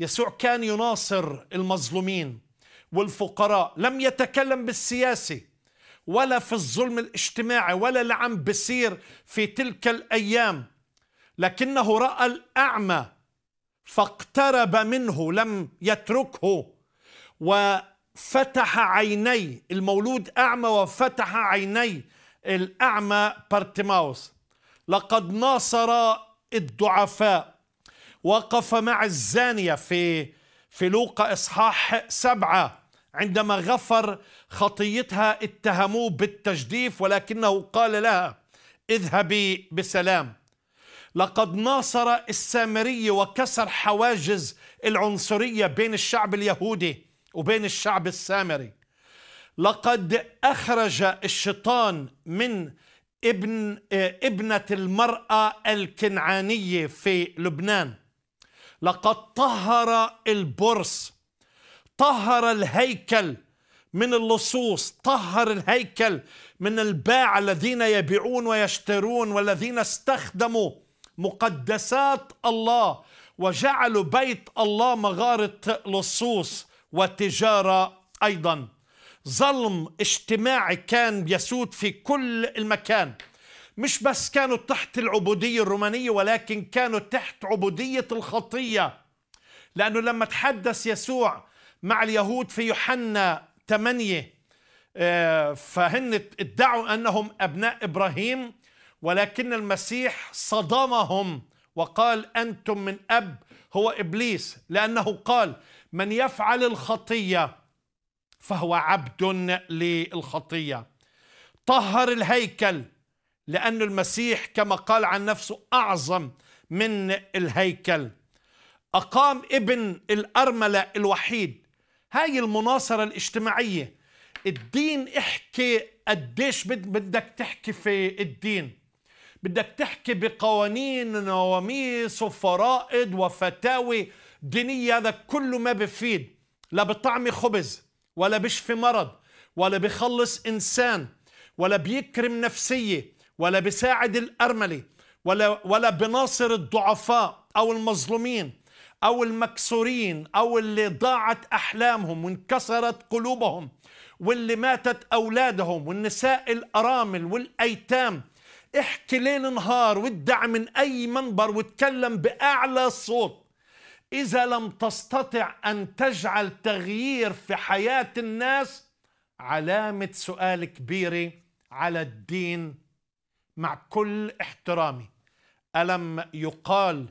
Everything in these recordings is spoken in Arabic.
يسوع كان يناصر المظلومين والفقراء لم يتكلم بالسياسي ولا في الظلم الاجتماعي ولا اللي عم بصير في تلك الايام لكنه راى الاعمى فاقترب منه لم يتركه وفتح عيني المولود اعمى وفتح عيني الاعمى بارتيماوس لقد ناصر الضعفاء وقف مع الزانية في في لوقا إصحاح سبعة عندما غفر خطيتها اتهموه بالتجديف ولكنه قال لها اذهبي بسلام لقد ناصر السامري وكسر حواجز العنصرية بين الشعب اليهودي وبين الشعب السامري لقد أخرج الشيطان من ابن ابنة المرأة الكنعانية في لبنان لقد طهر البرص طهر الهيكل من اللصوص طهر الهيكل من الباع الذين يبيعون ويشترون والذين استخدموا مقدسات الله وجعلوا بيت الله مغارة لصوص وتجارة أيضا ظلم اجتماعي كان يسود في كل المكان مش بس كانوا تحت العبودية الرومانية ولكن كانوا تحت عبودية الخطية لأنه لما تحدث يسوع مع اليهود في يوحنا 8 آه، فهن ادعوا أنهم أبناء إبراهيم ولكن المسيح صدمهم وقال أنتم من أب هو إبليس لأنه قال من يفعل الخطية فهو عبد للخطية طهر الهيكل لأن المسيح كما قال عن نفسه أعظم من الهيكل أقام ابن الأرملة الوحيد هاي المناصرة الاجتماعية الدين احكي قديش بدك تحكي في الدين بدك تحكي بقوانين ونواميس وفرائض وفتاوي دينية هذا كله ما بفيد لا بطعم خبز ولا بشفي مرض ولا بخلص إنسان ولا بيكرم نفسية ولا بساعد الأرملة ولا ولا بناصر الضعفاء أو المظلومين أو المكسورين أو اللي ضاعت أحلامهم وانكسرت قلوبهم واللي ماتت أولادهم والنساء الأرامل والأيتام احكي ليل نهار وادع من أي منبر واتكلم بأعلى صوت إذا لم تستطع أن تجعل تغيير في حياة الناس علامة سؤال كبيرة على الدين مع كل احترامي ألم يقال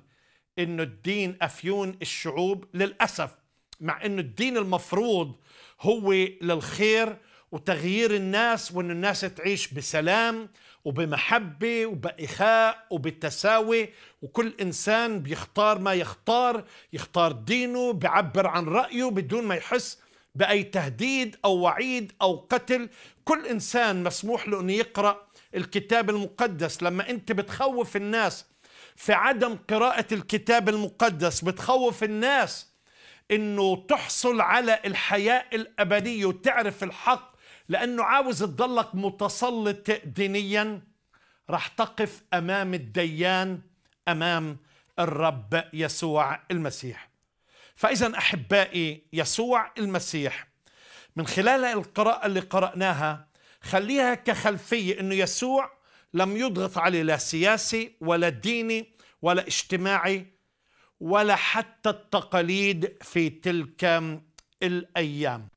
أن الدين أفيون الشعوب للأسف مع أن الدين المفروض هو للخير وتغيير الناس وأن الناس تعيش بسلام وبمحبة وبإخاء وبالتساوي وكل إنسان بيختار ما يختار يختار دينه بيعبر عن رأيه بدون ما يحس باي تهديد او وعيد او قتل كل انسان مسموح له انه يقرا الكتاب المقدس لما انت بتخوف الناس في عدم قراءه الكتاب المقدس بتخوف الناس انه تحصل على الحياه الابديه وتعرف الحق لانه عاوز تضلك متسلط دينيا راح تقف امام الديان امام الرب يسوع المسيح فإذا أحبائي يسوع المسيح من خلال القراءة اللي قرأناها خليها كخلفية أنه يسوع لم يضغط عليه لا سياسي ولا ديني ولا اجتماعي ولا حتى التقاليد في تلك الأيام